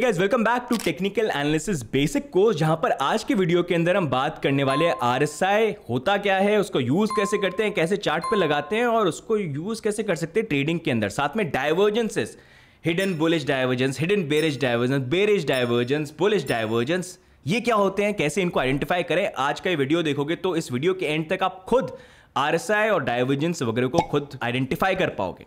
hey guys, welcome back to Technical Analysis Basic course जहां पर आज के वीडियो के अंदर हम बात करने वाले हैं आरएसआई होता क्या है उसको यूज कैसे करते हैं कैसे चार्ट पे लगाते हैं और उसको यूज कैसे कर सकते हैं ट्रेडिंग के अंदर साथ में divergences hidden bullish divergence hidden bearish divergence bearish divergence bullish divergence ये क्या होते हैं कैसे इनको आइडेंटिफाई करें आज का ये वीडियो देखोगे तो इस वीडियो के एंड तक आप खुद आरएसआई और डायवर्जेंस वगैरह को खुद आइडेंटिफाई कर पाओगे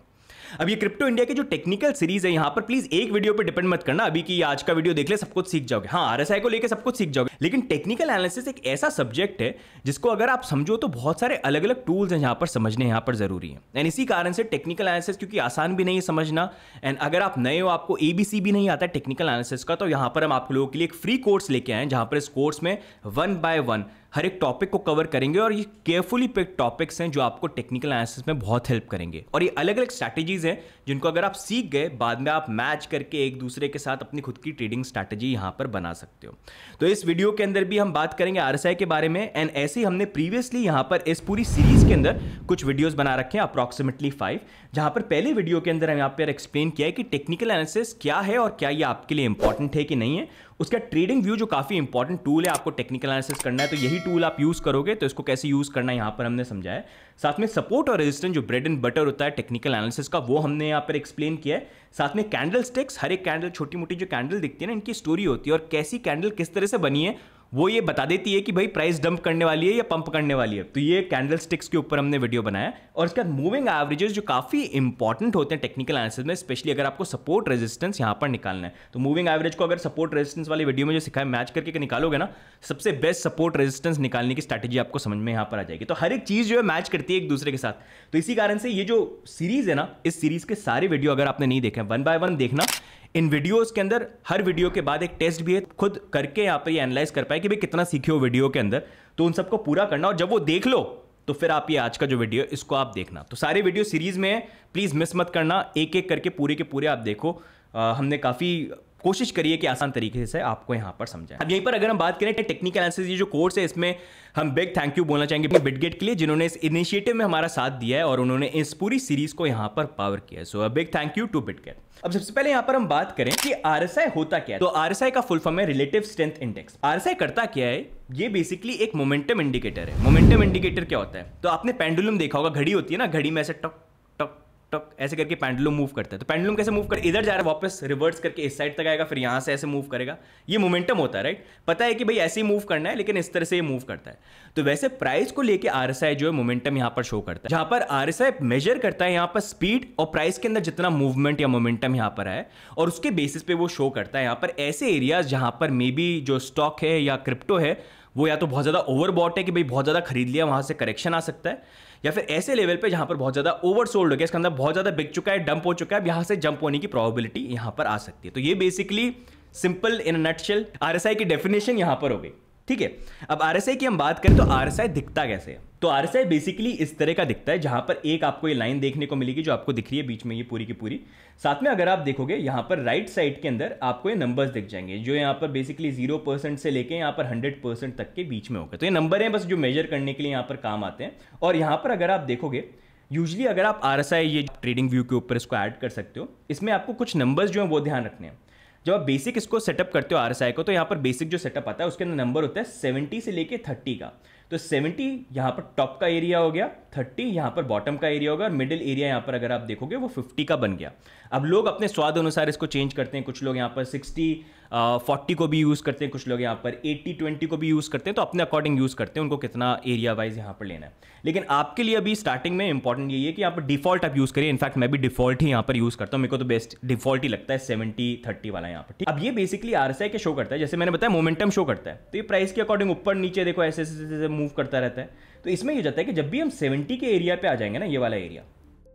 अब ये क्रिप्टो इंडिया की जो टेक्निकल सीरीज है यहाँ पर प्लीज एक वीडियो पर डिपेंड मत करना अभी की आज का वीडियो देख ले सब कुछ सीख जाओगे हाँ आरएसआई को लेकर सब कुछ सीख जाओगे लेकिन टेक्निकल एनालिसिस एक ऐसा सब्जेक्ट है जिसको अगर आप समझो तो बहुत सारे अलग अलग टूल्स हैं यहाँ पर समझने यहाँ पर जरूरी है एंड इसी कारण से टेक्निकल एनालिसिस क्योंकि आसान भी नहीं है समझना एंड अगर आप नए हो आपको सी भी नहीं आता टेक्निकल एनालिसिस का तो यहाँ पर हम आप लोगों के लिए एक फ्री कोर्स लेके आए जहाँ पर इस कोर्स में वन बाय वन हर एक टॉपिक को कवर करेंगे और ये केयरफुली पिक टॉपिक्स हैं जो आपको टेक्निकल एनालिसिस में बहुत हेल्प करेंगे और ये अलग अलग स्ट्रैटेजीज हैं जिनको अगर आप सीख गए बाद में आप मैच करके एक दूसरे के साथ अपनी खुद की ट्रेडिंग स्ट्रैटेजी यहाँ पर बना सकते हो तो इस वीडियो के अंदर भी हम बात करेंगे आर के बारे में एंड ऐसे ही हमने प्रीवियसली यहाँ पर इस पूरी सीरीज के अंदर कुछ वीडियोज बना रखे हैं अप्रॉक्सीमेटली फाइव जहाँ पर पहले वीडियो के अंदर हम यहाँ पर एक्सप्लेन किया है कि टेक्निकल एनालिसिस क्या है और क्या ये आपके लिए इंपॉर्टेंट है कि नहीं है उसका ट्रेडिंग व्यू जो काफ़ी इंपॉर्टेंट टूल है आपको टेक्निकल एनालिसिस करना है तो यही टूल आप यूज़ करोगे तो इसको कैसे यूज़ करना है पर हमने समझाया है साथ में सपोर्ट और रेजिस्टेंस जो ब्रेड एंड बटर होता है टेक्निकल एनालिसिस का वो हमने यहाँ पर एक्सप्लेन किया है साथ में कैंडल स्टिक्स हर एक कैंडल छोटी मोटी जो कैंडल दिखती है ना इनकी स्टोरी होती है और कैसी कैंडल किस तरह से बनी है वो ये बता देती है कि भाई प्राइस डंप करने वाली है या पंप करने वाली है तो ये कैंडल स्टिक्स के ऊपर हमने वीडियो बनाया और इसके बाद मूविंग एवरेजेस जो काफ़ी इंपॉर्टेंट होते हैं टेक्निकल एनालिसिस में स्पेशली अगर आपको सपोर्ट रेजिस्टेंस यहां पर निकालना है तो मूविंग एवरेज को अगर सपोर्ट रेजिस्टेंस वाली वीडियो में जो सिखाया मैच करके निकालोगे ना सबसे बेस्ट सपोर्ट रेजिस्टेंस निकालने की स्ट्रैटेजी आपको समझ में यहां पर आ जाएगी तो हर एक चीज़ जो है मैच करती है एक दूसरे के साथ तो इसी कारण से ये जो सीरीज़ है ना इस सीरीज़ के सारे वीडियो अगर आपने नहीं देखे वन बाय वन देखना इन वीडियोस के अंदर हर वीडियो के बाद एक टेस्ट भी है खुद करके यहाँ पे एनालाइज कर पाए कि भाई कितना सीखे हो वीडियो के अंदर तो उन सबको पूरा करना और जब वो देख लो तो फिर आप ये आज का जो वीडियो इसको आप देखना तो सारे वीडियो सीरीज में है प्लीज़ मिस मत करना एक एक करके पूरे के पूरे आप देखो आ, हमने काफ़ी कोशिश करिए कि आसान तरीके से आपको यहाँ पर समझाएं अब यहीं पर अगर हम बात करें टेक्निकल एनालिसिस ये जो कोर्स है इसमें हम बिग थैंक यू बोलना चाहेंगे बिटगेट के लिए जिन्होंने इस इनिशिएटिव में हमारा साथ दिया है और उन्होंने इस पूरी सीरीज को यहाँ पर पावर किया so big thank you to Bitget अब सबसे पहले यहाँ पर हम बात करें कि आरएसआई होता क्या है तो आरएसआई का फुल फॉर्म है रिलेटिव स्ट्रेंथ इंडेक्स आरएसआई करता क्या है ये बेसिकली एक मोमेंटम इंडिकेटर है मोमेंटम इंडिकेटर क्या होता है तो आपने पेंडुलम देखा होगा घड़ी होती है ना घड़ी में ऐसे टॉप टक ऐसे करके पेंडुलम मूव करता है तो पेंडुलम कैसे मूव कर इधर जा रहा है वापस रिवर्स करके इस साइड तक आएगा फिर यहाँ से ऐसे मूव करेगा ये मोमेंटम होता है राइट पता है कि भाई ऐसे ही मूव करना है लेकिन इस तरह से ये मूव करता है तो वैसे प्राइस को लेके आर जो है मोमेंटम यहाँ पर शो करता है जहाँ पर आर मेजर करता है यहाँ पर स्पीड और प्राइस के अंदर जितना मूवमेंट या मोमेंटम यहाँ पर है और उसके बेसिस पे वो शो करता है यहाँ पर ऐसे एरियाज जहाँ पर मे बी जो स्टॉक है या क्रिप्टो है वो या तो बहुत ज़्यादा ओवरबॉट है कि भाई बहुत ज़्यादा खरीद लिया वहाँ से करेक्शन आ सकता है या फिर ऐसे लेवल पे जहाँ पर बहुत ज़्यादा ओवर सोल्ड हो गया इसका अंदर बहुत ज़्यादा बिक चुका है डंप हो चुका है अब यहाँ से जंप होने की प्रॉबिलिटी यहाँ पर आ सकती है तो ये basically simple in nutshell R की डेफिनेशन यहाँ पर हो गई ठीक है अब आर की हम बात करें तो आर दिखता कैसे है तो आर बेसिकली इस तरह का दिखता है जहां पर एक आपको ये लाइन देखने को मिलेगी जो आपको दिख रही है बीच में ये पूरी की पूरी साथ में अगर आप देखोगे यहाँ पर राइट साइड के अंदर आपको ये नंबर्स दिख जाएंगे जो यहाँ पर बेसिकली जीरो परसेंट से लेके यहाँ पर हंड्रेड परसेंट तक के बीच में होगा तो ये नंबर हैं बस जो मेजर करने के लिए यहाँ पर काम आते हैं और यहाँ पर अगर आप देखोगे यूजली अगर आप आर ये ट्रेडिंग व्यू के ऊपर इसको ऐड कर सकते हो इसमें आपको कुछ नंबर्स जो हैं वो ध्यान रखने हैं जब आप बेसिक इसको सेटअप करते हो आर को तो यहाँ पर बेसिक जो सेटअप आता है उसके अंदर नंबर होता है सेवेंटी से लेकर थर्टी का तो 70 यहाँ पर टॉप का एरिया हो गया 30 यहाँ पर बॉटम का एरिया होगा और मिडिल एरिया यहाँ पर अगर आप देखोगे वो 50 का बन गया अब लोग अपने स्वाद अनुसार इसको चेंज करते हैं कुछ लोग यहाँ पर 60 फोर्टी को भी यूज़ करते हैं कुछ लोग यहाँ पर 80 20 को भी यूज़ करते हैं तो अपने अकॉर्डिंग यूज़ करते हैं उनको कितना एरिया वाइज यहाँ पर लेना है लेकिन आपके लिए अभी स्टार्टिंग में इंपॉर्टेंट ये है कि यहाँ पर डिफॉल्ट आप यूज़ करिए इनफैक्ट मैं भी डिफॉल्ट ही यहाँ पर यूज़ करता हूँ मेरे को तो बेस्ट डिफॉल्ट ही लगता है सेवेंटी थर्टी वाला यहाँ पर ठीक अब ये बेसिकली आर के शो करता है जैसे मैंने बताया मोमेंटम शो करता है तो ये प्राइस के अकॉर्डिंग ऊपर नीचे देखो ऐसे ऐसे मूव करता रहता है तो इसमें ये हो जाता है कि जब भी हम 70 के एरिया पे आ जाएंगे ना ये वाला एरिया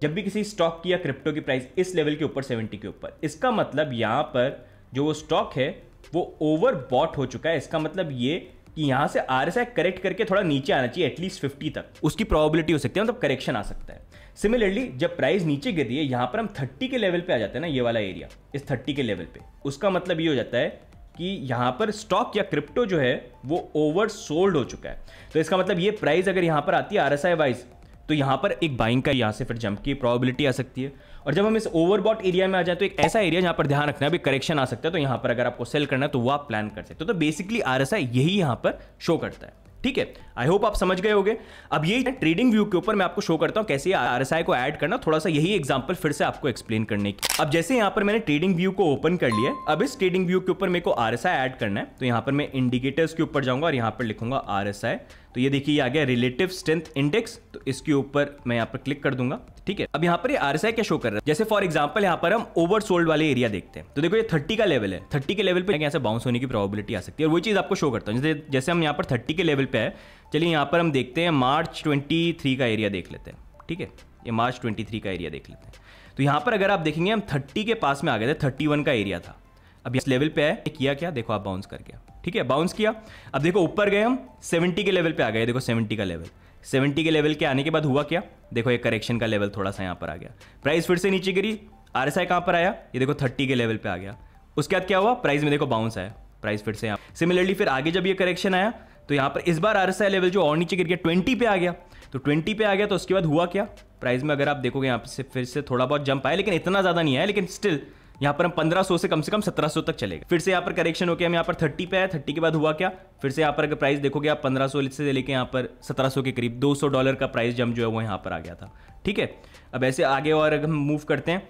जब भी किसी स्टॉक की या क्रिप्टो की प्राइस इस लेवल के ऊपर 70 के ऊपर इसका मतलब यहाँ पर जो वो स्टॉक है वो ओवर बॉट हो चुका है इसका मतलब ये कि यहाँ से आर एस आई करेक्ट करके थोड़ा नीचे आना चाहिए एटलीस्ट फिफ्टी तक उसकी प्रॉबिलिटी हो सकती है मतलब करेक्शन आ सकता है सिमिलरली जब प्राइस नीचे गिर रही है यहाँ पर हम थर्टी के लेवल पे आ जाते हैं ना ये वाला एरिया इस थर्टी के लेवल पे उसका मतलब ये हो जाता है कि यहाँ पर स्टॉक या क्रिप्टो जो है वो ओवर सोल्ड हो चुका है तो इसका मतलब ये प्राइस अगर यहां पर आती है आर एस आई वाइज तो यहाँ पर एक बाइंग का यहाँ से फिर जंप की प्रोबेबिलिटी आ सकती है और जब हम इस ओवरबॉट एरिया में आ जाए तो एक ऐसा एरिया जहां पर ध्यान रखना है अभी करेक्शन आ सकता है तो यहां पर अगर आपको सेल करना है तो वो आप प्लान कर सकते हो तो, तो बेसिकली आर यही यहां पर शो करता है ठीक है आई होप आप समझ गए होंगे अब यही ट्रेडिंग व्यू के ऊपर मैं आपको शो करता हूं कैसे आर को ऐड करना थोड़ा सा यही एग्जांपल फिर से आपको एक्सप्लेन करने की अब जैसे यहां पर मैंने ट्रेडिंग व्यू को ओपन कर लिया अब इस ट्रेडिंग व्यू के ऊपर मेरे को आर ऐड करना है तो यहां पर मैं इंडिकेटर्स के ऊपर जाऊंगा और यहां पर लिखूंगा आर तो ये देखिए आ गया रिलेटिव स्ट्रेंथ इंडेक्स तो इसके ऊपर मैं यहाँ पर क्लिक कर दूंगा ठीक है अब यहाँ पर ये आर क्या शो कर रहा है जैसे फॉर एग्जाम्पल यहाँ पर हम ओवर सोल्ड वाले एरिया देखते हैं तो देखो ये थर्टी का लेवल है थर्टी के लेवल पर यहाँ से बाउंस होने की प्रॉबिलिटी आ सकती है और वही चीज़ आपको शो करता हूँ जैसे हम यहाँ पर थर्टी के लेवल पे है चलिए यहाँ पर हम देखते हैं मार्च ट्वेंटी का एरिया देख लेते हैं ठीक है ये मार्च ट्वेंटी का एरिया देख लेते हैं तो यहाँ पर अगर आप देखेंगे हम 30 के पास में आ गए थे 31 का एरिया था अब इस लेवल पे है किया क्या देखो आप बाउंस कर गया ठीक है बाउंस किया अब देखो ऊपर गए हम 70 के लेवल पे आ गए देखो 70 का लेवल 70 के लेवल के आने के बाद हुआ क्या देखो एक करेक्शन का लेवल थोड़ा सा यहाँ पर आ गया प्राइस फिर से नीचे गिरी आर एस आई कहाँ पर आया ये देखो थर्टी के लेवल पे आ गया उसके बाद क्या हुआ प्राइस में देखो बाउंस आया प्राइस फिर से यहाँ सिमिलरली फिर आगे जब ये करेक्शन आया तो यहाँ पर इस बार आर एस आई लेवल जो और नीचे गिर गया ट्वेंटी पे आ गया तो ट्वेंटी पे आ गया तो उसके बाद हुआ क्या प्राइस में अगर आप देखोगे यहाँ से फिर से थोड़ा बहुत जंप आया लेकिन इतना ज़्यादा नहीं आया लेकिन स्टिल यहाँ पर हम 1500 से कम से कम 1700 तक चलेगा फिर से यहाँ पर करेक्शन होकर हम यहाँ पर 30 पे है 30 के बाद हुआ क्या फिर से यहाँ पर अगर प्राइस देखोगे आप 1500 से लेके यहाँ पर 1700 के करीब 200 डॉलर का प्राइस जम जो है वो यहाँ पर आ गया था ठीक है अब ऐसे आगे और अगर हम मूव करते हैं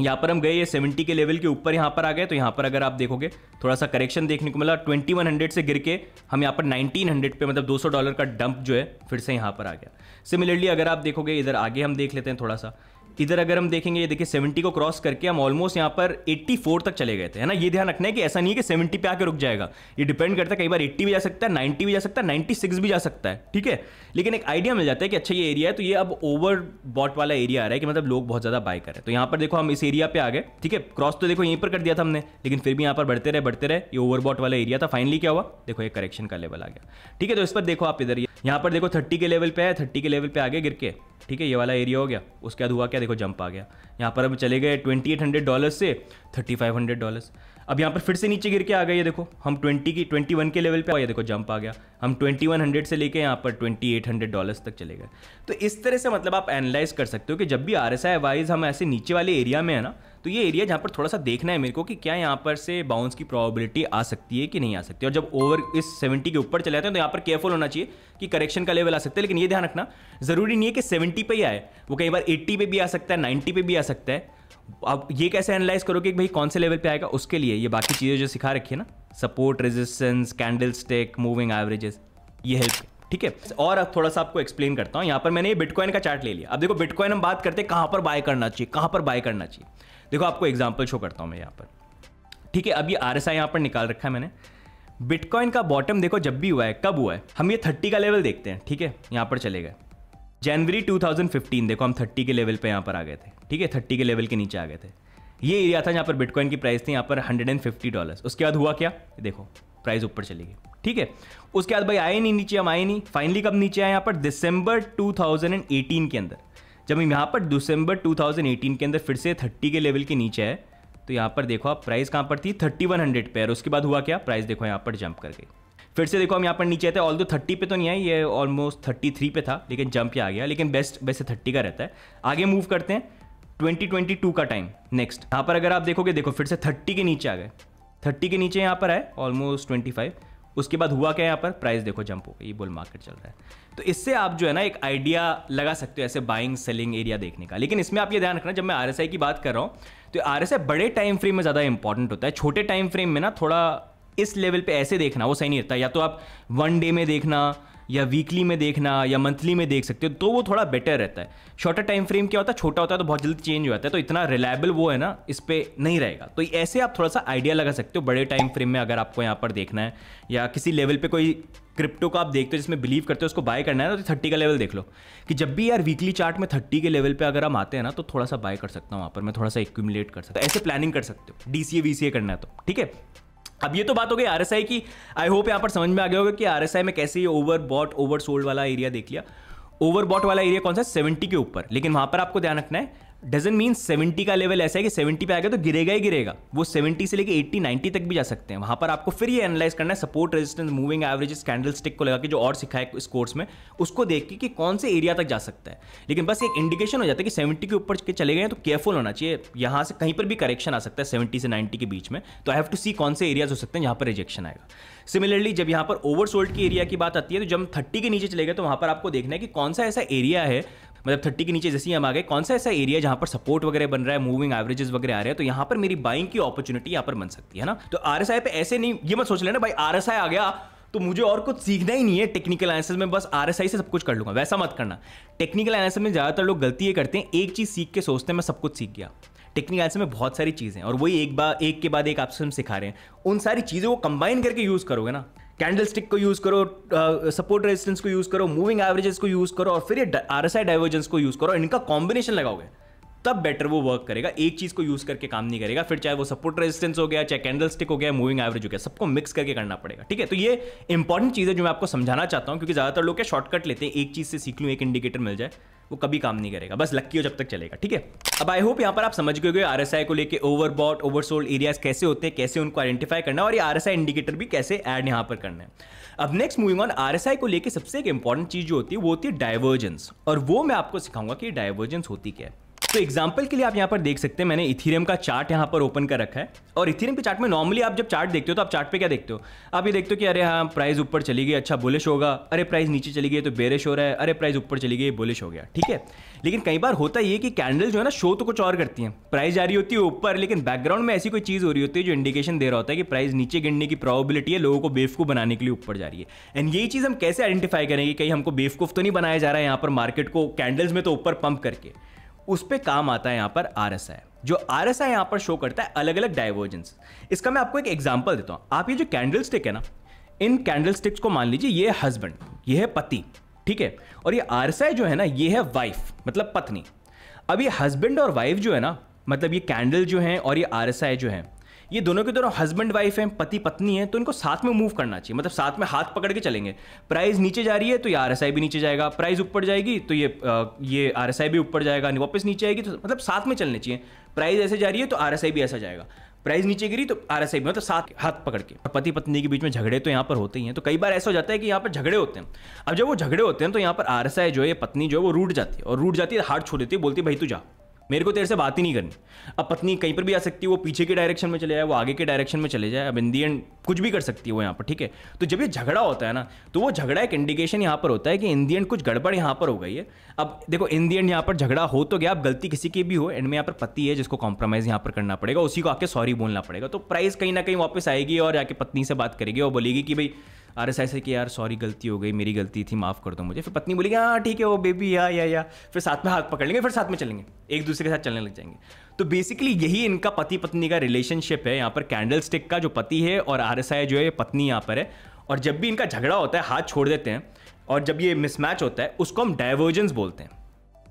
यहाँ पर हम गए ये 70 के लेवल के ऊपर यहाँ पर आ गए तो यहाँ पर अगर आप देखोगे थोड़ा सा करेक्शन देखने को मिला 2100 से गिर के हम यहाँ पर 1900 पे मतलब 200 डॉलर का डंप जो है फिर से यहाँ पर आ गया सिमिलरली अगर आप देखोगे इधर आगे हम देख लेते हैं थोड़ा सा इधर अगर हम देखेंगे ये देखिए 70 को क्रॉस करके हम ऑलमोस्ट यहाँ पर 84 तक चले गए थे है ना ये ध्यान रखना है कि ऐसा नहीं है कि 70 पे आके रुक जाएगा ये डिपेंड करता है कई बार 80 भी जा सकता है 90 भी जा सकता है 96 भी जा सकता है ठीक है लेकिन एक आइडिया मिल जाता है कि अच्छा ये एरिया है तो ये अब ओवर बॉट वाला एरिया आ रहा है कि मतलब लोग बहुत ज़्यादा बाय करें तो यहाँ पर देखो हम इस एरिया पर आ गए ठीक है क्रॉस तो देखो यहीं पर कर दिया था हमने लेकिन फिर भी यहाँ पर बढ़ते रहे बढ़ते रहे ये बॉट वाला एरिया था फाइनली क्या हुआ देखो ये करेक्शन का लेवल आ गया ठीक है तो इस पर देखो आप इधर यहाँ पर देखो थर्टी के लेवल पे है थर्टी के लेवल पे आगे गिर के ठीक है ये वाला एरिया हो गया उसके बाद हुआ क्या देखो जंप आ गया यहाँ पर हम चले गए ट्वेंटी एट हंड्रेड डॉलर से थर्टी फाइव हंड्रेड डॉलर्स अब यहाँ पर फिर से नीचे गिर के आ गए ये देखो हम ट्वेंटी की ट्वेंटी वन के लेवल पे आए देखो जंप आ गया हम ट्वेंटी वन हंड्रेड से लेके यहाँ पर ट्वेंटी एट हंड्रेड डॉलर्स तक चले गए तो इस तरह से मतलब आप एनालाइज कर सकते हो कि जब भी आर एस आई वाइज हम ऐसे नीचे वाले एरिया में है ना तो ये एरिया जहाँ पर थोड़ा सा देखना है मेरे को कि क्या यहाँ पर से बाउंस की प्रोबेबिलिटी आ सकती है कि नहीं आ सकती और जब ओवर इस सेवेंटी के ऊपर चले जाते हैं तो यहाँ पर केयरफुल होना चाहिए कि करेक्शन का लेवल आ सकता है लेकिन ये ध्यान रखना जरूरी नहीं है कि सेवेंटी पे ही आए वो कई बार एट्टी पर भी आ सकता है नाइन्टी पे भी आ सकता है अब ये कैसे एनालाइज करोगे कि भाई कौन से लेवल पे आएगा उसके लिए ये बाकी चीज़ें जो सिखा रखी है ना support resistance candlestick moving averages ये हेल्प ठीक है और अब थोड़ा सा आपको एक्सप्लेन करता हूँ यहाँ पर मैंने ये बिटकॉइन का चार्ट ले लिया अब देखो बिटकॉइन हम बात करते हैं कहाँ पर बाय करना चाहिए कहाँ पर बाय करना चाहिए देखो आपको एग्जाम्पल शो करता हूँ मैं यहाँ पर ठीक है अब ये आर एस आई यहाँ पर निकाल रखा है मैंने बिटकॉइन का बॉटम देखो जब भी हुआ है कब हुआ है हम ये थर्टी का लेवल देखते हैं ठीक है यहाँ पर चले गए जनवरी 2015 देखो हम थर्टी के लेवल पर यहाँ पर आ गए थे ठीक है थर्टी के लेवल के नीचे आ गए थे ये एरिया था जहाँ पर बिटकॉइन की प्राइस थी यहाँ पर हंड्रेड एंड फिफ्टी डॉलर उसके बाद हुआ क्या देखो प्राइस ऊपर चली गई ठीक है उसके बाद भाई आए नहीं नीचे हम आए नहीं फाइनली कब नीचे आए यहाँ पर दिसंबर 2018 के अंदर जब हम यहाँ पर दिसंबर 2018 के अंदर फिर से 30 के लेवल के नीचे है तो यहाँ पर देखो आप प्राइस कहाँ पर थी 3100 पे और उसके बाद हुआ क्या प्राइस देखो यहाँ पर जंप कर गई फिर से देखो हम यहाँ पर नीचे आते हैं ऑल दो थर्टी पे तो नहीं आई ये ऑलमोस्ट थर्टी थ्री पे था लेकिन जंप ही आ गया लेकिन बेस्ट वैसे थर्टी का रहता है आगे मूव करते हैं 2022 का टाइम नेक्स्ट यहाँ पर अगर आप देखोगे देखो फिर से थर्टी के नीचे आ गए थर्टी के नीचे यहाँ पर आए ऑलमोस्ट ट्वेंटी फाइव उसके बाद हुआ क्या यहाँ पर प्राइस देखो जंप हो गई बुल मार्केट चल रहा है तो इससे आप जो है ना एक आइडिया लगा सकते हो ऐसे बाइंग सेलिंग एरिया देखने का लेकिन इसमें आप ये ध्यान रखना जब मैं आर की बात कर रहा हूँ तो आर बड़े टाइम फ्रेम में ज़्यादा इंपॉर्टेंट होता है छोटे टाइम फ्रेम में ना थोड़ा इस लेवल पे ऐसे देखना वो सही नहीं रहता या तो आप वन डे में देखना या वीकली में देखना या मंथली में देख सकते हो तो वो थोड़ा बेटर रहता है शॉर्टर टाइम फ्रेम क्या होता है छोटा होता है तो बहुत जल्दी चेंज हो जाता है तो इतना रिलायबल वो है ना इस पर नहीं रहेगा तो ऐसे आप थोड़ा सा आइडिया लगा सकते हो बड़े टाइम फ्रेम में अगर आपको यहाँ पर देखना है या किसी लेवल पर कोई क्रिप्टो को आप देखते हो जिसमें बिलीव करते हो उसको बाय करना है ना तो थर्टी का लेवल देख लो कि जब भी यार वीकली चार्ट में थर्टी के लेवल पे अगर हम आते हैं ना तो थोड़ा सा बाय कर सकता हूँ वहाँ पर मैं थोड़ा सा एक्यूमुलेट कर सकता हूँ ऐसे प्लानिंग कर सकते हो डी सी ए वी सी ए करना है तो ठीक है अब ये तो बात हो गई आरएसआई की आई होप यहाँ पर समझ में आ गया होगा कि आरएसआई में कैसे ये ओवर बॉट ओवर सोल्ड वाला एरिया देख लिया ओवर बॉट वाला एरिया कौन सा सेवेंटी के ऊपर लेकिन वहां पर आपको ध्यान रखना है डजेंट मीन सेवेंटी का लेवल ऐसा है कि सेवेंटी पे आ गया तो गिरेगा ही गिरेगा वो सेवेंटी से लेके एट्टी नाइन्टी तक भी जा सकते हैं वहां पर आपको फिर ये एनालाइज करना है support resistance moving average candlestick को लगा के जो और सिखा है इस कोर्स में उसको देख के कि कौन से एरिया तक जा सकता है लेकिन बस एक इंडिकेशन हो जाता है कि सेवेंटी के ऊपर के चले गए तो केयरफुल होना चाहिए यहाँ से कहीं पर भी करेक्शन आ सकता है सेवेंटी से नाइन्टी के बीच में तो आई हैव टू सी कौन से एरियाज हो सकते हैं जहाँ पर रिजेक्शन आएगा सिमिलरली जब यहाँ पर ओवरसोल्ड की एरिया की बात आती है तो जब थर्टी के नीचे चले गए तो वहाँ पर आपको देखना है कि कौन सा ऐसा एरिया है मतलब थर्टी के नीचे जैसे ही हम आ गए कौन सा ऐसा एरिया जहाँ पर सपोर्ट वगैरह बन रहा है मूविंग एवरेजेस वगैरह आ रहे हैं तो यहाँ पर मेरी बाइंग की अपॉर्चुनिटी यहाँ पर बन सकती है ना तो आर एस आई पे ऐसे नहीं ये मत सोच लेना भाई आर एस आई आ गया तो मुझे और कुछ सीखना ही नहीं है टेक्निकल एनालिसिस में बस आर से सब कुछ कर लूंगा वैसा मत करना टेक्निकल एनालिसिस में ज़्यादातर लोग गलती ये करते हैं एक चीज़ सीख के सोचते हैं मैं सब कुछ सीख गया टेक्निकल एनालिसिस में बहुत सारी चीज़ें और वही एक बार एक के बाद एक आपसे हम सिखा रहे हैं उन सारी चीज़ों को कंबाइन करके यूज़ करोगे ना कैंडल स्टिक को यूज़ करो सपोर्ट uh, रेजिस्टेंस को यूज़ करो मूविंग एवरेजेस को यूज़ करो और फिर ये आर एस आई डाइवर्जेंस को यूज़ करो इनका कॉम्बिनेशन लगाओगे तब बेटर वो वर्क करेगा एक चीज को यूज करके काम नहीं करेगा फिर चाहे वो सपोर्ट रेजिस्टेंस हो गया चाहे कैंडल स्टिक हो गया मूविंग एवरेज हो गया सबको मिक्स करके करना पड़ेगा ठीक है तो ये इंपॉर्टेंट चीज है जो मैं आपको समझाना चाहता हूं क्योंकि ज्यादातर लोग क्या शॉर्टकट लेते हैं एक चीज से सीख लूँ एक इंडिकेटर मिल जाए वो कभी काम नहीं करेगा बस लक्की हो जब तक चलेगा ठीक है अब आई होप यहाँ पर आप समझ गए आर एस आई को लेकर ओवरबॉट ओवरसोल्ड एरियाज कैसे होते हैं कैसे उनको आइडेंटिफाई करना और ये आर एस आई इंडिकेटर भी कैसे एड यहाँ पर करना है अब next moving on R S I को लेकर सबसे एक इंपॉर्टेंट चीज जो होती है वो होती है डायवर्जेंस और वो मैं आपको सिखाऊंगा कि डायवर्जेंस होती क्या है तो एग्जाम्पल के लिए आप यहाँ पर देख सकते हैं मैंने इथीरियम का चार्ट यहाँ पर ओपन कर रखा है और इथीरियम के चार्ट में नॉर्मली आप जब चार्ट देखते हो तो आप चार्ट पे क्या देखते हो आप ये देखते हो कि अरे हाँ प्राइस ऊपर चली गई अच्छा बुलिश होगा अरे प्राइस नीचे चली गई तो बेरिश हो रहा है अरे प्राइस ऊपर चली गई बुलिश हो गया ठीक है लेकिन कई बार होता ये कि कैंडल जो है ना शो तो कुछ और करती है प्राइस जारी होती है ऊपर लेकिन बैकग्राउंड में ऐसी कोई चीज़ हो रही होती है जो इंडिकेशन दे रहा होता है कि प्राइस नीचे गिरने की प्रॉबिलिटी है लोगों को बेवकूफ़ बनाने के लिए ऊपर जा रही है एंड यही चीज़ हम कैसे आइडेंटिफाई करेंगे कहीं हमको बेवकूफ़ तो नहीं बनाया जा रहा है यहाँ पर मार्केट को कैंडल्स में तो ऊपर पंप करके उस पर काम आता है यहाँ पर आर एस आई जो आर एस आई यहाँ पर शो करता है अलग अलग डाइवर्जेंस इसका मैं आपको एक एग्जाम्पल देता हूँ आप ये जो कैंडल स्टिक है ना इन कैंडल स्टिक्स को मान लीजिए ये हस्बैंड ये है पति ठीक है और ये आर एस आई जो है ना ये है वाइफ मतलब पत्नी अब ये हस्बैंड और वाइफ जो है ना मतलब ये कैंडल जो है और ये आर एस आई जो है ये दोनों के दोनों हस्बैंड वाइफ हैं पति पत्नी हैं तो इनको साथ में मूव करना चाहिए मतलब साथ में हाथ पकड़ के चलेंगे प्राइस नीचे जा रही है तो ये आर भी नीचे जाएगा प्राइस ऊपर जाएगी तो ये ये आर भी ऊपर जाएगा वापस नीचे आएगी तो मतलब साथ में चलने चाहिए प्राइस ऐसे जा रही है तो आर भी ऐसा जाएगा प्राइस नीचे गिरी तो आर एस आई मतलब साथ हाथ पकड़ के पति पत्नी के बीच में झगड़े तो यहाँ पर होते ही हैं तो कई बार ऐसा हो जाता है कि यहाँ पर झगड़े होते हैं अब जब वो झगड़े होते हैं तो यहाँ पर आर एस आई जो है पत्नी जो है वो रूट जाती है और रूट जाती है हाथ छोड़ देती है बोलती है भाई तू जा मेरे को तेरे से बात ही नहीं करनी अब पत्नी कहीं पर भी आ सकती है वो पीछे के डायरेक्शन में चले जाए वो आगे के डायरेक्शन में चले जाए अब इन दी एंड कुछ भी कर सकती है वो यहाँ पर ठीक है तो जब ये झगड़ा होता है ना तो वो झगड़ा एक इंडिकेशन यहाँ पर होता है कि इन दी एंड कुछ गड़बड़ यहाँ पर हो गई है अब देखो इन दी एंड यहाँ पर झगड़ा हो तो गया अब गलती किसी की भी हो एंड में यहाँ पर पति है जिसको कॉम्प्रोमाइज़ यहाँ पर करना पड़ेगा उसी को आके सॉरी बोलना पड़ेगा तो प्राइस कहीं ना कहीं वापस आएगी और जाके पत्नी से बात करेगी और बोलेगी कि भाई आर एस आई से कि यार सॉरी गलती हो गई मेरी गलती थी माफ़ कर दो मुझे फिर पत्नी बोलेगी हाँ ठीक है वो बेबी या हाँ, या या फिर साथ में हाथ पकड़ लेंगे फिर साथ में चलेंगे एक दूसरे के साथ चलने लग जाएंगे तो बेसिकली यही इनका पति पत्नी का रिलेशनशिप है यहाँ पर कैंडल स्टिक का जो पति है और आर एस आई जो है पत्नी यहाँ पर है और जब भी इनका झगड़ा होता है हाथ छोड़ देते हैं और जब ये मिसमैच होता है उसको हम डाइवर्जेंस बोलते हैं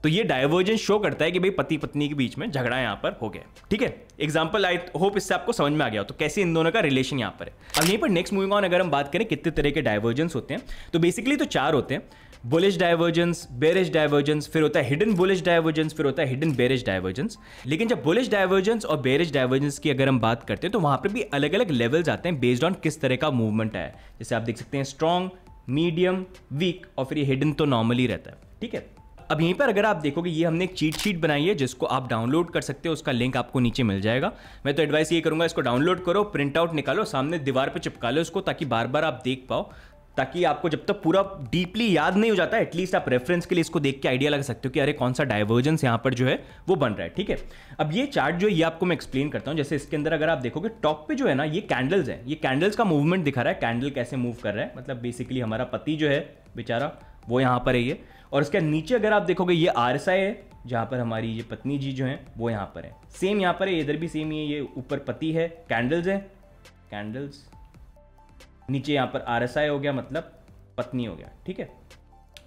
तो ये डायवर्जन शो करता है कि भाई पति पत्नी के बीच में झगड़ा यहाँ पर हो गया ठीक है एग्जाम्पल आई होप इससे आपको समझ में आ गया तो कैसे इन दोनों का रिलेशन यहाँ पर है अब यहीं पर नेक्स्ट मूविंग ऑन अगर हम बात करें कितने तरह के डायवर्जेंस होते हैं तो बेसिकली तो चार होते हैं बुलिश डायवर्जेंस बेरिश डायवर्जेंस फिर होता है हिडन बुलिश डायवर्जेंस फिर होता है हिडन बेरिश डायवर्जेंस लेकिन जब बुलिश डायवर्जेंस और बेरिश डायवर्जेंस की अगर हम बात करते हैं तो वहाँ पर भी अलग अलग लेवल्स आते हैं बेस्ड ऑन किस तरह का मूवमेंट आया जैसे आप देख सकते हैं स्ट्रॉन्ग मीडियम वीक और फिर ये हिडन तो नॉर्मली रहता है ठीक है अब यहीं पर अगर आप देखोगे ये हमने एक चीट शीट बनाई है जिसको आप डाउनलोड कर सकते हो उसका लिंक आपको नीचे मिल जाएगा मैं तो एडवाइस ये करूंगा इसको डाउनलोड करो प्रिंट आउट निकालो सामने दीवार पर चिपका लो उसको ताकि बार बार आप देख पाओ ताकि आपको जब तक पूरा डीपली याद नहीं हो जाता एटलीस्ट आप रेफरेंस के लिए इसको देख के आइडिया लगा सकते हो कि अरे कौन सा डाइवर्जेंस यहाँ पर जो है वो बन रहा है ठीक है अब ये चार्ट जो ये आपको मैं एक्सप्लेन करता हूँ जैसे इसके अंदर अगर आप देखोगे टॉप पे जो है ना ये कैंडल्स है ये कैंडल्स का मूवमेंट दिखा रहा है कैंडल कैसे मूव कर रहा है मतलब बेसिकली हमारा पति जो है बेचारा वो यहाँ पर है ये और इसके नीचे अगर आप देखोगे ये आर है जहाँ पर हमारी ये पत्नी जी जो हैं वो यहाँ पर है सेम यहाँ पर है इधर भी सेम ही है ये ऊपर पति है कैंडल्स है कैंडल्स नीचे यहाँ पर आर हो गया मतलब पत्नी हो गया ठीक है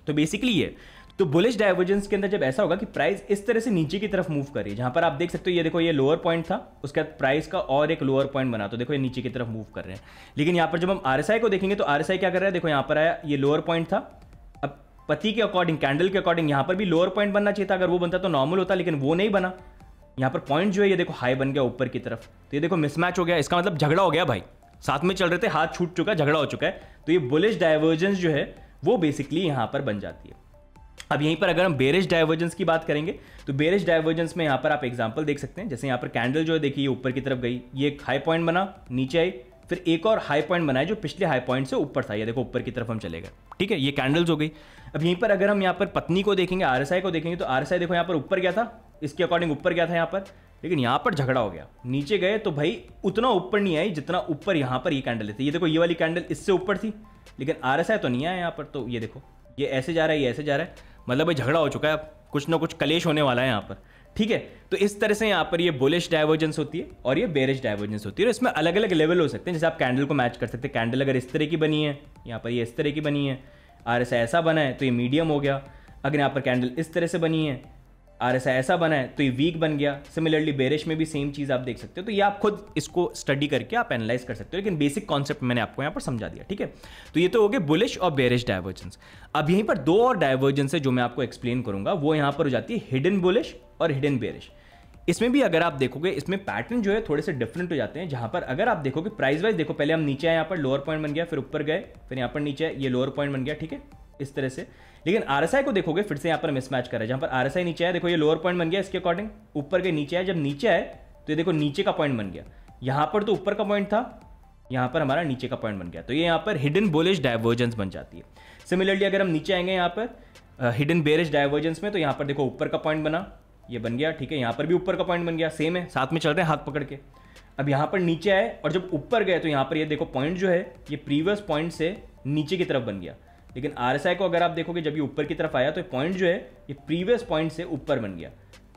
तो बेसिकली ये तो बुलिश डाइवर्जेंस के अंदर जब ऐसा होगा कि प्राइस इस तरह से नीचे की तरफ मूव करे जहां पर आप देख सकते हो ये देखो ये लोअर पॉइंट था उसके बाद प्राइस का और एक लोअर पॉइंट बना तो देखो ये नीचे की तरफ मूव कर रहे हैं लेकिन यहां पर जब हम आरएसआई को देखेंगे तो आरएसआई क्या कर रहा है देखो यहां पर आया ये लोअर पॉइंट था पति के अकॉर्डिंग कैंडल के अकॉर्डिंग यहां पर भी लोअर पॉइंट बनना चाहिए था अगर वो बनता तो नॉर्मल होता लेकिन वो नहीं बना यहां पर पॉइंट जो है ये देखो हाई बन गया ऊपर की तरफ तो ये देखो मिसमैच हो गया इसका मतलब झगड़ा हो गया भाई साथ में चल रहे थे हाथ छूट चुका झगड़ा हो चुका है तो ये बुलिश डाइवर्जेंस जो है वो बेसिकली यहां पर बन जाती है अब यहीं पर अगर हम बेरिश डाइवर्जेंस की बात करेंगे तो बेरिश डाइवर्जेंस में यहाँ पर आप एग्जाम्पल देख सकते हैं जैसे यहाँ पर कैंडल जो है देखिए ऊपर की तरफ गई ये एक हाई पॉइंट बना नीचे आई फिर एक और हाई पॉइंट बनाया जो पिछले हाई पॉइंट से ऊपर था ये देखो ऊपर की तरफ हम चले गए ठीक है ये कैंडल्स हो गई अब यहीं पर अगर हम यहाँ पर पत्नी को देखेंगे आर को देखेंगे तो आर देखो यहाँ पर ऊपर गया था इसके अकॉर्डिंग ऊपर गया था यहाँ पर लेकिन यहाँ पर झगड़ा हो गया नीचे गए तो भाई उतना ऊपर नहीं आई जितना ऊपर यहाँ पर ये कैंडल थी ये देखो ये वाली कैंडल इससे ऊपर थी लेकिन आर तो नहीं आया यहाँ पर तो ये देखो ये ऐसे जा रहा है ये ऐसे जा रहा है मतलब भाई झगड़ा हो चुका है कुछ ना कुछ कलेश होने वाला है यहाँ पर ठीक है तो इस तरह से यहाँ पर ये बोलिश डाइवर्जेंस होती है और ये बेरिश डाइवर्जेंस होती है और इसमें अलग अलग लेवल हो सकते हैं जैसे आप कैंडल को मैच कर सकते हैं कैंडल अगर इस तरह की बनी है यहाँ पर ये इस तरह की बनी है आर ऐसा बना है तो ये मीडियम हो गया अगर यहाँ पर कैंडल इस तरह से बनी है आर एस आई ऐसा बना है तो ये वीक बन गया सिमिलरली बेरिश में भी सेम चीज़ आप देख सकते हो तो ये आप खुद इसको स्टडी करके आप एनालाइज कर सकते हो लेकिन बेसिक कॉन्सेप्ट मैंने आपको यहाँ पर समझा दिया ठीक है तो ये तो हो गए बुलिश और बेरिश डाइवर्जेंस अब यहीं पर दो और डाइवर्जेंस है जो मैं आपको एक्सप्लेन करूंगा वो यहाँ पर हो जाती है हिडन बुलिश और हिडन बेरिश इसमें भी अगर आप देखोगे इसमें पैटर्न जो है थोड़े से डिफरेंट हो जाते हैं जहां पर अगर आप देखोगे प्राइस वाइज देखो पहले हम नीचे आए यहाँ पर लोअर पॉइंट बन गया फिर ऊपर गए फिर यहाँ पर नीचे ये लोअर पॉइंट बन गया ठीक है इस तरह से लेकिन आरएसआई को देखोगे फिर से यहाँ पर मिसमैच करे जहां पर आरएसआई नीचे है देखो ये लोअर पॉइंट बन गया इसके अकॉर्डिंग ऊपर के नीचे है जब नीचे आए तो ये देखो नीचे का पॉइंट बन गया यहां पर तो ऊपर का पॉइंट था यहाँ पर हमारा नीचे का पॉइंट बन गया तो ये यहाँ पर हिडन बोलिश डायवर्जेंस बन जाती है सिमिलरली अगर हम नीचे आएंगे यहां पर हिडन बेरिश डायवर्जेंस में तो यहां पर देखो ऊपर का पॉइंट बना ये बन गया ठीक है यहां पर भी ऊपर का पॉइंट बन गया सेम है साथ में चल रहे हैं हाथ पकड़ के अब यहां पर नीचे आए और जब ऊपर गए तो यहां पर ये देखो पॉइंट जो है ये प्रीवियस पॉइंट से नीचे की तरफ बन गया लेकिन आर को अगर आप देखोगे जब ये ऊपर की तरफ आया तो पॉइंट जो है ये प्रीवियस पॉइंट से ऊपर बन गया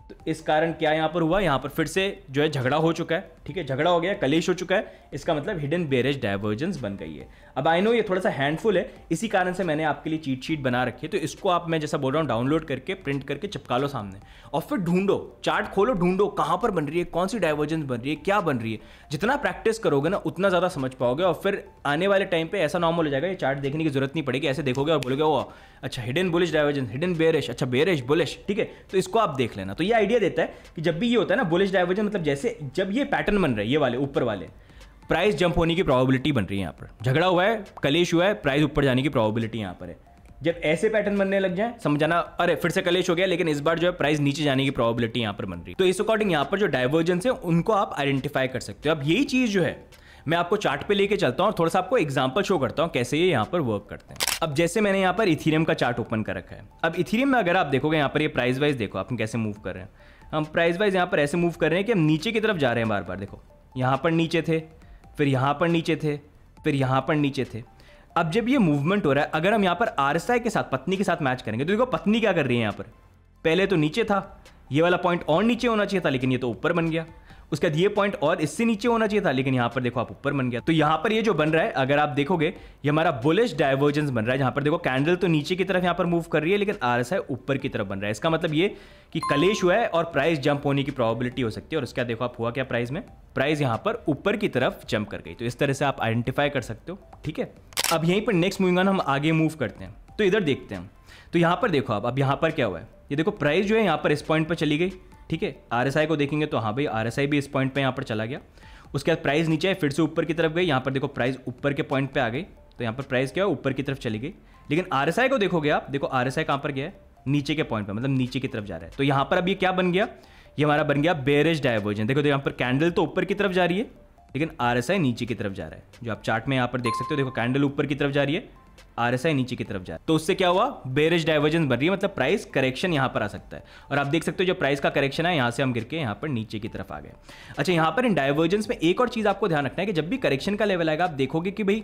तो इस कारण क्या यहाँ पर हुआ यहाँ पर फिर से जो है झगड़ा हो चुका है ठीक है झगड़ा हो गया कलेश हो चुका है इसका मतलब हिडन बेरेज डाइवर्जेंस बन गई है अब आई नो ये थोड़ा सा हैंडफुल है इसी कारण से मैंने आपके लिए चीट शीट बना रखी है तो इसको आप मैं जैसा बोल रहा हूँ डाउनलोड करके प्रिंट करके चिपका लो सामने और फिर ढूंढो चार्ट खोलो ढूंढो कहाँ पर बन रही है कौन सी डाइवर्जेंस बन रही है क्या बन रही है जितना प्रैक्टिस करोगे ना उतना ज़्यादा समझ पाओगे और फिर आने वाले टाइम पर ऐसा नॉर्मल हो जाएगा ये चार्ट देखने की जरूरत नहीं पड़ेगी ऐसे देखोगे और बोलोगे ओ अच्छा hidden bullish divergence hidden bearish अच्छा बेरिश बुलिश ठीक है तो इसको आप देख लेना तो ये आइडिया देता है कि जब भी ये होता है ना बुलिश डाइवर्जन मतलब जैसे जब ये पैटर्न बन रहा है ये वाले ऊपर वाले प्राइस जंप होने की प्रोबेबिलिटी बन रही है यहाँ पर झगड़ा हुआ है कलेश हुआ है प्राइस ऊपर जाने की प्रोबेबिलिटी यहाँ पर है जब ऐसे पैटर्न बनने लग जाए समझाना अरे फिर से कलेश हो गया लेकिन इस बार जो है प्राइस नीचे जाने की प्रोबेबिलिटी यहाँ पर बन रही है तो इस अकॉर्डिंग यहाँ पर जो डाइवर्जेंस है उनको आप आइडेंटिफाई कर सकते हो अब यही चीज जो है मैं आपको चार्ट पे लेके चलता हूँ और थोड़ा सा आपको एग्जाम्पल शो करता हूँ कैसे ये यहाँ पर वर्क करते हैं अब जैसे मैंने यहाँ पर इथीरियम का चार्ट ओपन कर रखा है अब इथीरियम में अगर आप देखोगे यहाँ पर ये प्राइस वाइज देखो आप कैसे मूव कर रहे हैं हम प्राइस वाइज यहाँ पर ऐसे मूव कर रहे हैं कि हम नीचे की तरफ जा रहे हैं बार बार देखो यहाँ पर नीचे थे फिर यहाँ पर नीचे थे फिर यहाँ पर नीचे थे अब जब ये मूवमेंट हो रहा है अगर हम यहाँ पर आर के साथ पत्नी के साथ मैच करेंगे तो देखो पत्नी क्या कर रही है यहाँ पर पहले तो नीचे था ये वाला पॉइंट और नीचे होना चाहिए था लेकिन ये तो ऊपर बन गया उसके बाद ये पॉइंट और इससे नीचे होना चाहिए था लेकिन यहाँ पर देखो आप ऊपर बन गया तो यहाँ पर ये जो बन रहा है अगर आप देखोगे ये हमारा बुलिश डाइवर्जेंस बन रहा है जहाँ पर देखो कैंडल तो नीचे की तरफ यहाँ पर मूव कर रही है लेकिन आर ऊपर की तरफ बन रहा है इसका मतलब ये कि कलेश हुआ है और प्राइस जंप होने की प्रॉबिलिटी हो सकती है और उसके बाद देखो आप हुआ क्या प्राइस में प्राइस यहाँ पर ऊपर की तरफ जंप कर गई तो इस तरह से आप आइडेंटिफाई कर सकते हो ठीक है अब यहीं पर नेक्स्ट मूविंग ऑन हम आगे मूव करते हैं तो इधर देखते हैं तो यहाँ पर देखो आप अब यहाँ पर क्या हुआ है ये देखो प्राइस जो है यहाँ पर इस पॉइंट पर चली गई ठीक है आर को देखेंगे तो हाँ भाई आर भी इस पॉइंट पर यहाँ पर चला गया उसके बाद प्राइस नीचे है फिर से ऊपर की तरफ गई यहाँ पर देखो प्राइस ऊपर के पॉइंट पर आ गई तो यहाँ पर प्राइस क्या है ऊपर की तरफ चली गई लेकिन आर को देखोगे आप देखो आर एस कहाँ पर गया है नीचे के पॉइंट पर मतलब नीचे की तरफ जा रहा है तो यहाँ पर अब ये क्या बन गया ये हमारा बन गया बेरेज डाइवर्जन देखो तो यहाँ पर कैंडल तो ऊपर की तरफ जा रही है लेकिन आर नीचे की तरफ जा रहा है जो आप चार्ट में यहाँ पर देख सकते हो देखो कैंडल ऊपर की तरफ जा रही है आरएसआई नीचे की तरफ जाए तो उससे क्या हुआ बेरिज डाइवर्जेंस बन रही है मतलब प्राइस करेक्शन यहाँ पर आ सकता है और आप देख सकते हो जो प्राइस का करेक्शन है यहाँ से हम गिर के यहाँ पर नीचे की तरफ आ गए अच्छा यहाँ पर इन डाइवर्जेंस में एक और चीज़ आपको ध्यान रखना है कि जब भी करेक्शन का लेवल आएगा आप देखोगे कि भाई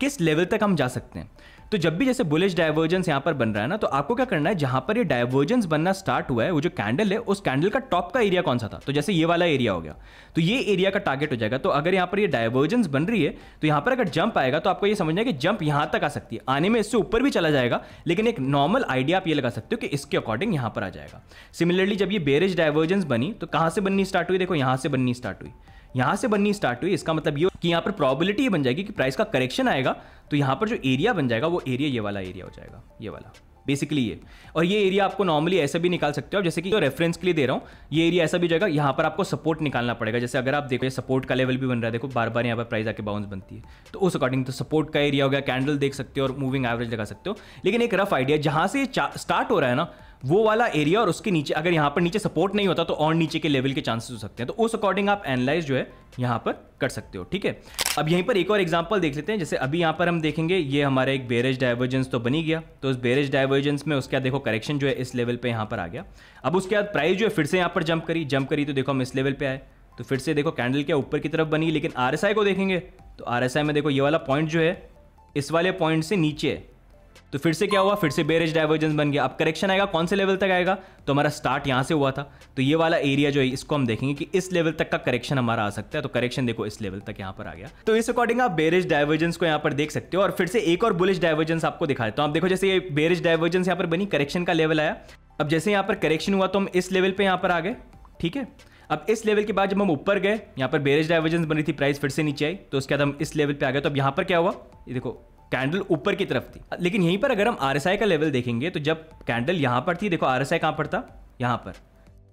किस लेवल तक हम जा सकते हैं तो जब भी जैसे बुलिश डाइवर्जेंस यहां पर बन रहा है ना तो आपको क्या करना है जहां पर ये डाइवर्जेंस बनना स्टार्ट हुआ है वो जो कैंडल है उस कैंडल का टॉप का एरिया कौन सा था तो जैसे ये वाला एरिया हो गया तो ये एरिया का टारगेट हो जाएगा तो अगर यहां पर ये डाइवर्जेंस बन रही है तो यहां पर अगर जंप आएगा तो आपको यह समझना है कि जंप यहां तक आ सकती है आने में इससे ऊपर भी चला जाएगा लेकिन एक नॉर्मल आइडिया आप ये लगा सकते हो कि इसके अकॉर्डिंग यहां पर आ जाएगा सिमिलरली जब ये बेरेज डाइवर्जेंस बनी तो कहां से बननी स्टार्ट हुई देखो यहां से बननी स्टार्ट हुई यहाँ से बननी स्टार्ट हुई इसका मतलब ये कि यहाँ पर प्रॉबिलिटी बन जाएगी कि प्राइस का करेक्शन आएगा तो यहाँ पर जो एरिया बन जाएगा वो एरिया ये वाला एरिया हो जाएगा ये वाला बेसिकली ये और ये एरिया आपको नॉर्मली ऐसे भी निकाल सकते हो जैसे कि जो रेफरेंस के लिए दे रहा हूँ ये एरिया ऐसा भी जाएगा यहाँ पर आपको सपोर्ट निकालना पड़ेगा जैसे अगर आप देखो सपोर्ट का लेवल भी बन रहा है देखो बार बार यहाँ पर प्राइस आके बाउंस बनती है तो उस अकॉर्डिंग तो सपोर्ट का एरिया हो गया कैंडल देख सकते हो और मूविंग एवरेज लगा सकते हो लेकिन एक रफ आइडिया जहाँ से स्टार्ट हो रहा है ना वो वाला एरिया और उसके नीचे अगर यहाँ पर नीचे सपोर्ट नहीं होता तो और नीचे के लेवल के चांसेस हो सकते हैं तो उस अकॉर्डिंग आप एनालाइज जो है यहाँ पर कर सकते हो ठीक है अब यहीं पर एक और एग्जाम्पल देख लेते हैं जैसे अभी यहाँ पर हम देखेंगे ये हमारा एक बेरेज डाइवर्जेंस तो बनी गया तो उस बेरेज डाइवर्जेंस में उसके बाद देखो करेक्शन जो है इस लेवल पर यहाँ पर आ गया अब उसके बाद प्राइस जो है फिर से यहाँ पर जंप करी जंप करी तो देखो हम इस लेवल पर आए तो फिर से देखो कैंडल क्या ऊपर की तरफ बनी लेकिन आर को देखेंगे तो आर में देखो ये वाला पॉइंट जो है इस वाले पॉइंट से नीचे तो फिर से क्या हुआ फिर से बेरेज डाइवर्जेंस बन गया अब करेक्शन आएगा कौन से लेवल तक आएगा तो हमारा स्टार्ट यहाँ से हुआ था तो ये वाला एरिया जो है इसको हम देखेंगे कि इस लेवल तक का करेक्शन हमारा आ सकता है तो करेक्शन देखो इस लेवल तक यहाँ पर आ गया तो इस अकॉर्डिंग आप बेरेज डाइवर्जेंस को यहाँ पर देख सकते हो और फिर से एक और बुलिश डाइवर्जेंस आपको दिखा देता हूँ आप देखो जैसे ये बेरेज डाइवर्जेंस यहाँ पर बनी करेक्शन का लेवल आया अब जैसे यहाँ पर करेक्शन हुआ तो हम इस लेवल पर यहाँ पर आ गए ठीक है अब इस लेवल के बाद जब हम ऊपर गए यहाँ पर बेरेज डाइवर्जेंस बनी थी प्राइस फिर से नीचे आई तो उसके बाद हम इस लेवल पे आ गए तो अब यहाँ पर क्या हुआ ये देखो कैंडल ऊपर की तरफ थी लेकिन यहीं पर अगर हम आर का लेवल देखेंगे तो जब कैंडल यहाँ पर थी देखो आर एस कहाँ पर था यहाँ पर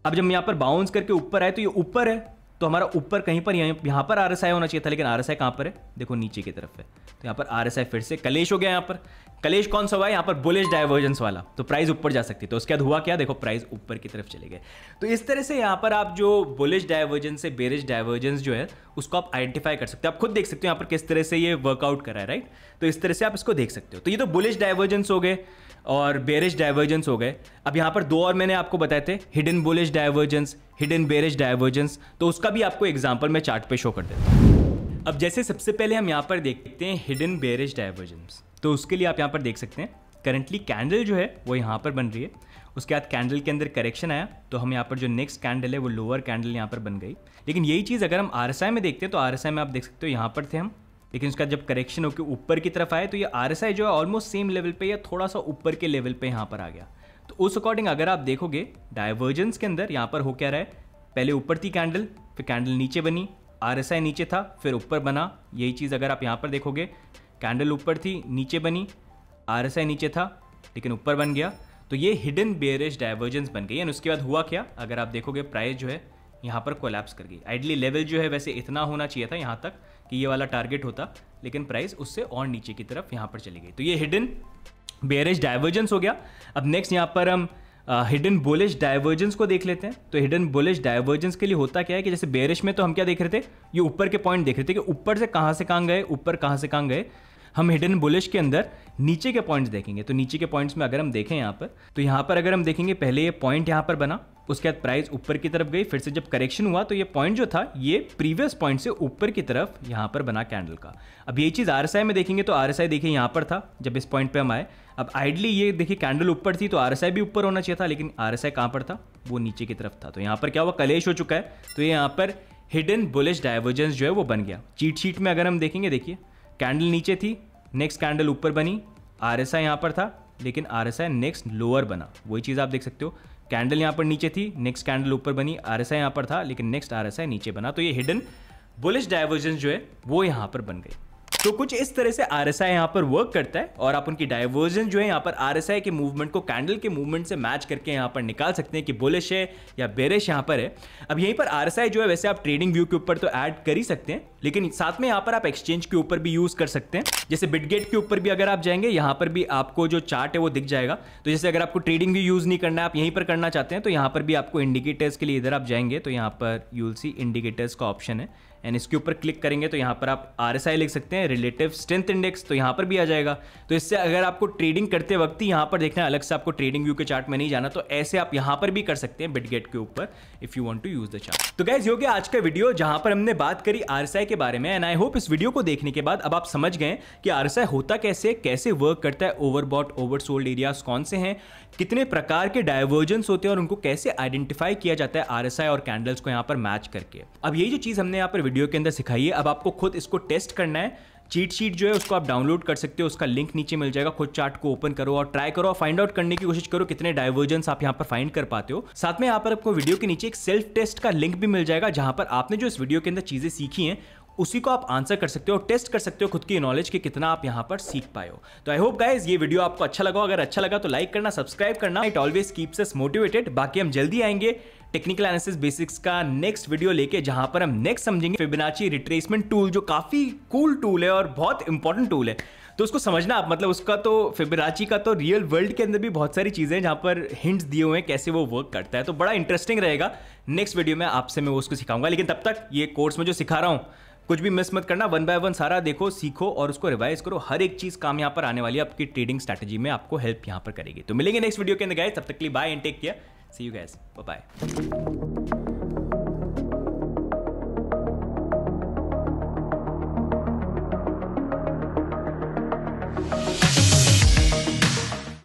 अब जब यहाँ पर बाउंस करके ऊपर आए तो ये ऊपर है तो हमारा ऊपर कहीं पर यहाँ पर आर होना चाहिए था लेकिन आर एस कहाँ पर है देखो नीचे की तरफ है तो यहाँ पर आर फिर से कलेश हो गया यहाँ पर कलेश कौन सा हुआ यहाँ पर बुलिश डाइवर्जेंस वाला तो प्राइस ऊपर जा सकती है तो उसके बाद हुआ क्या देखो प्राइस ऊपर की तरफ चले गए तो इस तरह से यहाँ पर आप जो बुलिश डाइवर्जेंस से बेरिश डाइवर्जेंस जो है उसको आप आइडेंटिफाई कर सकते हो आप खुद देख सकते हो यहाँ पर किस तरह से ये वर्कआउट करा है राइट तो इस तरह से आप इसको देख सकते हो तो ये तो बुलिश डाइवर्जेंस हो गए और बेरिश डाइवर्जेंस हो गए अब यहाँ पर दो और मैंने आपको बताए थे hidden bullish divergence hidden bearish divergence तो उसका भी आपको एग्जाम्पल मैं चार्ट पे शो कर देता हूँ अब जैसे सबसे पहले हम यहाँ पर देखते हैं हिडन बेरिश डाइवर्जेंस तो उसके लिए आप यहाँ पर देख सकते हैं करंटली कैंडल जो है वो यहाँ पर बन रही है उसके बाद कैंडल के अंदर करेक्शन आया तो हम यहाँ पर जो नेक्स्ट कैंडल है वो लोअर कैंडल यहाँ पर बन गई लेकिन यही चीज़ अगर हम आर में देखते हैं तो आर में आप देख सकते हो यहाँ पर थे हम लेकिन उसका जब करेक्शन होकर ऊपर की तरफ आए तो ये आर जो है ऑलमोस्ट सेम लेवल पर या थोड़ा सा ऊपर के लेवल पर यहाँ पर आ गया तो उस अकॉर्डिंग अगर आप देखोगे डाइवर्जेंस के अंदर यहाँ पर हो क्या रहा है पहले ऊपर थी कैंडल फिर कैंडल नीचे बनी आर नीचे था फिर ऊपर बना यही चीज़ अगर आप यहाँ पर देखोगे कैंडल ऊपर थी नीचे बनी आर नीचे था लेकिन ऊपर बन गया तो ये हिडन बेयरिश डाइवर्जेंस बन गई एंड उसके बाद हुआ क्या अगर आप देखोगे प्राइस जो है यहाँ पर कोलैप्स कर गई आइडली लेवल जो है वैसे इतना होना चाहिए था यहाँ तक कि ये वाला टारगेट होता लेकिन प्राइस उससे और नीचे की तरफ यहाँ पर चली गई तो ये हिडन बेयरिश डाइवर्जेंस हो गया अब नेक्स्ट यहाँ पर हम हिडन बोलिश डाइवर्जेंस को देख लेते हैं तो हिडन बोलिश डाइवर्जेंस के लिए होता क्या है कि जैसे बेरिश में तो हम क्या देख रहे थे ये ऊपर के पॉइंट देख रहे थे कि ऊपर से कहाँ से कहाँ गए ऊपर कहाँ से कहाँ गए हम हिडन बुलिश के अंदर नीचे के पॉइंट्स देखेंगे तो नीचे के पॉइंट्स में अगर हम देखें यहाँ पर तो यहाँ पर अगर हम देखेंगे पहले ये पॉइंट यहाँ पर बना उसके बाद प्राइस ऊपर की तरफ गई फिर से जब करेक्शन हुआ तो ये पॉइंट जो था ये प्रीवियस पॉइंट से ऊपर की तरफ यहाँ पर बना कैंडल का अब ये चीज़ आर में देखेंगे तो आर देखिए यहाँ पर था जब इस पॉइंट पर हम आए अब आइडली ये देखिए कैंडल ऊपर थी तो आर भी ऊपर होना चाहिए था लेकिन आर एस कहाँ पर था वो नीचे की तरफ था तो यहाँ पर क्या हुआ कलेश हो चुका है तो ये यहाँ पर हिडन बुलिश डाइवर्जेंस जो है वो बन गया चीट शीट में अगर हम देखेंगे देखिए कैंडल नीचे थी नेक्स्ट कैंडल ऊपर बनी आर एस आई यहाँ पर था लेकिन R S I next lower बना वही चीज़ आप देख सकते हो कैंडल यहाँ पर नीचे थी नेक्स्ट कैंडल ऊपर बनी आर एस आई यहाँ पर था लेकिन नेक्स्ट आर एस आई नीचे बना तो ये हिडन बुलिश डाइवर्जन जो है वो यहाँ पर बन गई तो कुछ इस तरह से आर एस आई यहाँ पर वर्क करता है और आप उनकी डाइवर्जन जो है यहाँ पर आर एस आई के मूवमेंट को कैंडल के मूवमेंट से मैच करके यहाँ पर निकाल सकते हैं कि बोलिश है या बेरिश यहाँ पर है अब यहीं पर आर एस आई जो है वैसे आप ट्रेडिंग व्यू के ऊपर तो ऐड कर ही सकते हैं लेकिन साथ में यहाँ पर आप एक्सचेंज के ऊपर भी यूज कर सकते हैं जैसे बिटगेट के ऊपर भी अगर आप जाएंगे यहाँ पर भी आपको जो चार्ट है वो दिख जाएगा तो जैसे अगर आपको ट्रेडिंग भी यूज नहीं करना है आप यहीं पर करना चाहते हैं तो यहाँ पर भी आपको इंडिकेटर्स के लिए इधर आप जाएंगे तो यहाँ पर यूल सी इंडिकेटर्स का ऑप्शन है एंड इसके ऊपर क्लिक करेंगे तो यहाँ पर आप आर लिख सकते हैं रिलेटिव स्ट्रेंथ इंडेक्स तो यहाँ पर भी आ जाएगा तो इससे अगर आपको ट्रेडिंग करते वक्त ही यहाँ पर देखना है अलग से आपको ट्रेडिंग व्यू के चार्ट में नहीं जाना तो ऐसे आप यहाँ पर भी कर सकते हैं बिटगेट के ऊपर if you want to use the chart तो गैस योगे आज का वीडियो जहां पर हमने बात करी आर के बारे में एंड आई होप इस वीडियो को देखने के बाद अब आप समझ गए कि आर होता कैसे कैसे वर्क करता है ओवरबॉट ओवर सोल्ड एरियाज कौन से हैं कितने प्रकार के डायवर्जेंस होते हैं और उनको कैसे आइडेंटिफाई किया जाता है आर और कैंडल्स को यहाँ पर मैच करके अब यही जो चीज़ हमने यहाँ पर वीडियो के अंदर सिखाई है अब आपको खुद इसको टेस्ट करना है चीट शीट जो है उसको आप डाउनलोड कर सकते हो उसका लिंक नीचे मिल जाएगा खुद चार्ट को ओपन करो और ट्राई करो और फाइंड आउट करने की कोशिश करो कितने डायवर्जेंस आप यहाँ पर फाइंड कर पाते हो साथ में यहाँ पर आपको वीडियो के नीचे एक सेल्फ टेस्ट का लिंक भी मिल जाएगा जहां पर आपने जो इस वीडियो के अंदर चीजें सीखी हैं उसी को आप आंसर कर सकते हो टेस्ट कर सकते हो खुद की नॉलेज के कितना आप यहां पर सीख पाए हो तो आई होप गाइज ये वीडियो आपको अच्छा लगा अगर अच्छा लगा तो लाइक करना सब्सक्राइब करना it always keeps us motivated बाकी हम जल्दी आएंगे टेक्निकल एनालिसिस बेसिक्स का नेक्स्ट वीडियो लेके जहां पर हम नेक्स्ट समझेंगे फिबनाची रिट्रेसमेंट टूल जो काफी कूल cool टूल है और बहुत इंपॉर्टेंट टूल है तो उसको समझना आप मतलब उसका तो फिबनाची का तो रियल वर्ल्ड के अंदर भी बहुत सारी चीज़ें हैं जहां पर हिंट्स दिए हुए हैं कैसे वो वर्क करता है तो बड़ा इंटरेस्टिंग रहेगा नेक्स्ट वीडियो में आपसे मैं उसको सिखाऊंगा लेकिन तब तक ये कोर्स में जो सिखा रहा हूँ कुछ भी मिस मत करना वन बाय वन सारा देखो सीखो और उसको रिवाइज करो हर एक चीज काम यहां पर आने वाली है आपकी ट्रेडिंग स्ट्रेटेजी में आपको हेल्प यहां पर करेगी तो मिलेंगे नेक्स्ट वीडियो के अंदर गाइज तब तक के लिए bye and take care see you guys bye